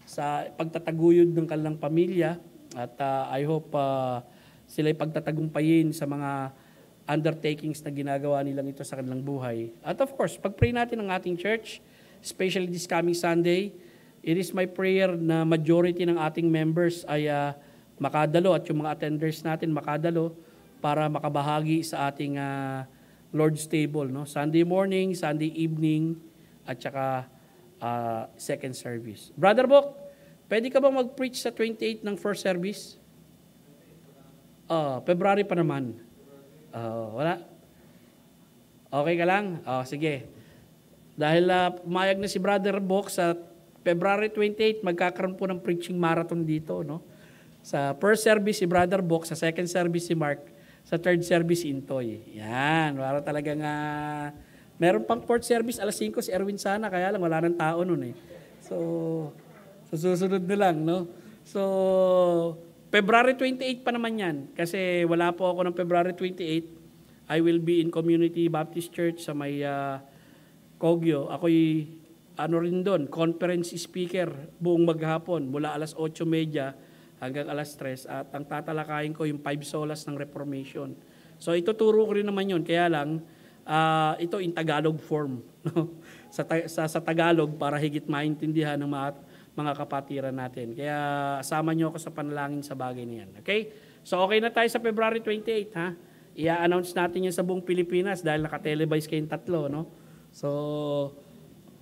sa pagtataguyod ng kanilang pamilya at uh, I hope uh, sila'y pagtatagumpayin sa mga undertakings na ginagawa nilang ito sa kanilang buhay. At of course, pag-pray natin ng ating church, especially this coming Sunday, it is my prayer na majority ng ating members ay uh, makadalo at yung mga attenders natin makadalo para makabahagi sa ating uh, Lord's table no Sunday morning, Sunday evening at saka uh, second service. Brother Bok, pwede ka bang mag-preach sa 28 ng first service? Uh, February pa naman. Uh, wala? Okay ka lang? Oh, sige. Dahil uh, pumayag na si Brother Bok sa February 28, magkakaroon po ng preaching marathon dito. No? Sa first service si Brother Bok, sa second service si Mark, sa third service si Intoy. Yan, para talagang uh, Meron pang port service, alas 5 si Erwin sana, kaya lang wala ng tao noon eh. So, susunod na lang, no? So, February 28 pa naman yan. Kasi wala po ako ng February 28. I will be in Community Baptist Church sa may uh, Kogyo. Ako'y ano rin doon, conference speaker buong maghapon mula alas 8.30 hanggang alas 3 at ang tatalakayin ko yung 5 solas ng Reformation. So ituturo ko rin naman yun, kaya lang Uh, ito in Tagalog form. No? sa, ta- sa, sa Tagalog para higit maintindihan ng mga, mga kapatiran natin. Kaya asama nyo ako sa panalangin sa bagay na yan. Okay? So okay na tayo sa February 28, ha? I-announce natin yan sa buong Pilipinas dahil nakatelevise kayong tatlo, no? So,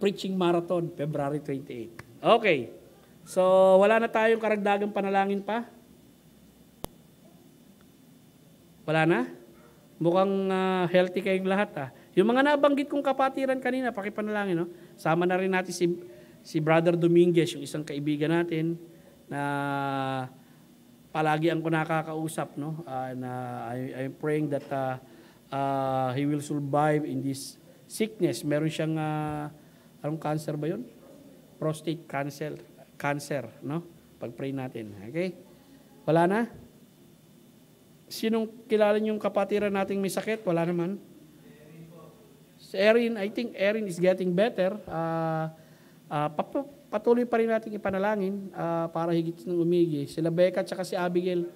preaching marathon, February 28. Okay. So, wala na tayong karagdagang panalangin pa? Wala na? Mukhang uh, healthy kayong lahat ah. Yung mga nabanggit kong kapatiran kanina, pakipanalangin. No? Sama na rin natin si, si Brother Dominguez, yung isang kaibigan natin na palagi ang ko nakakausap. No? Uh, na I, I'm praying that uh, uh, he will survive in this sickness. Meron siyang, uh, anong cancer ba 'yon? Prostate cancer. Cancer, no? Pag-pray natin. Okay? Wala na? Sinong kilala niyong kapatiran nating may sakit? Wala naman. Si Erin, I think Erin is getting better. Uh, uh, patuloy pa rin natin ipanalangin uh, para higit ng umigi. Si Becca at si Abigail.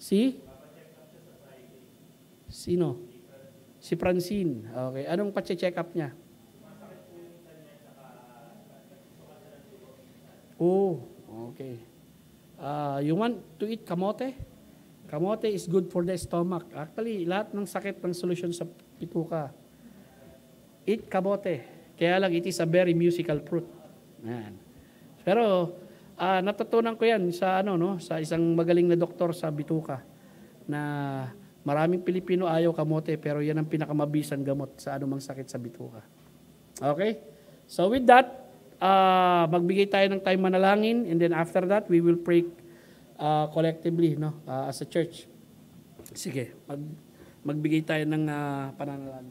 Si? Sino? Si Francine. Okay. Anong pa-check up niya? Oh, okay. Uh, you want to eat kamote? Kamote is good for the stomach. Actually, lahat ng sakit ng solution sa pituka. Eat kamote. Kaya lang, it is a very musical fruit. Yan. Pero, uh, natutunan ko yan sa, ano, no, sa isang magaling na doktor sa bituka na maraming Pilipino ayaw kamote pero yan ang pinakamabisang gamot sa anumang sakit sa bituka. Okay? So with that, uh, magbigay tayo ng time manalangin and then after that, we will pray uh, collectively no uh, as a church. Sige, mag magbigay tayo ng uh, pananalan.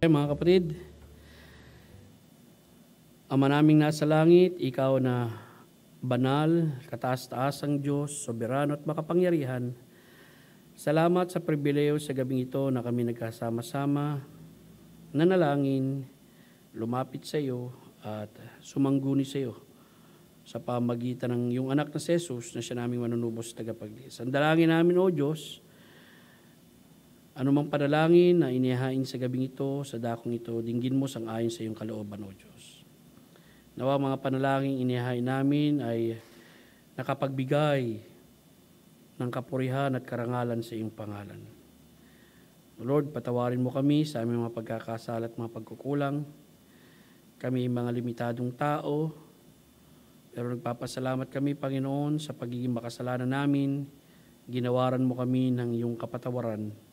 Okay, eh, mga kapatid, Ama naming nasa langit, Ikaw na banal, kataas-taasang Diyos, soberano at makapangyarihan, salamat sa pribileyo sa gabing ito na kami nagkasama-sama, nanalangin, lumapit sa iyo at sumangguni sa iyo sa pamagitan ng iyong anak na si Jesus na siya naming manunubos tagapagliis. Ang dalangin namin, O Diyos, ano mang panalangin na inihain sa gabing ito, sa dakong ito, dinggin mo sang ayon sa iyong kalooban, O Diyos. Nawa mga panalangin inihain namin ay nakapagbigay ng kapurihan at karangalan sa iyong pangalan. Lord, patawarin mo kami sa aming mga pagkakasala at mga pagkukulang. Kami mga limitadong tao, pero nagpapasalamat kami, Panginoon, sa pagiging makasalanan namin. Ginawaran mo kami ng iyong kapatawaran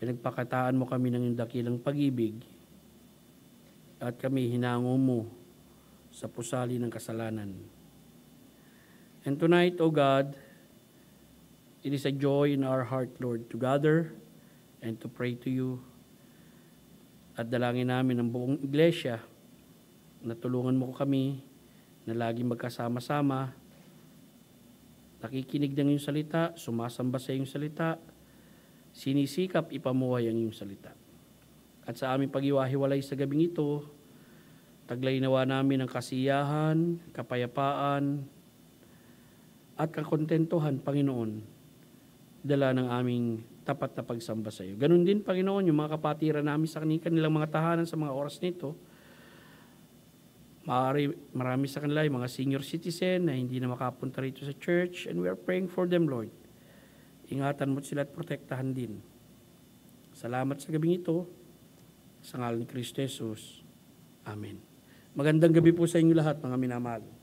Pinagpakataan mo kami ng iyong dakilang pag-ibig at kami hinango mo sa pusali ng kasalanan. And tonight, O God, it is a joy in our heart, Lord, to gather and to pray to you. At dalangin namin ang buong iglesia na tulungan mo kami na lagi magkasama-sama, nakikinig ng iyong salita, sumasamba sa iyong salita, Sinisikap ipamuhay ang iyong salita. At sa aming pagiwahiwalay sa gabing ito, taglay nawa namin ang kasiyahan, kapayapaan, at kakontentuhan, Panginoon, dala ng aming tapat na pagsamba sa iyo. Ganun din, Panginoon, yung mga kapatira namin sa kanilang mga tahanan sa mga oras nito, Maari, marami sa kanila yung mga senior citizen na hindi na makapunta rito sa church and we are praying for them, Lord ingatan mo sila at protektahan din. Salamat sa gabing ito. Sa ngalan ni Kristo Jesus. Amen. Magandang gabi po sa inyo lahat, mga minamahal.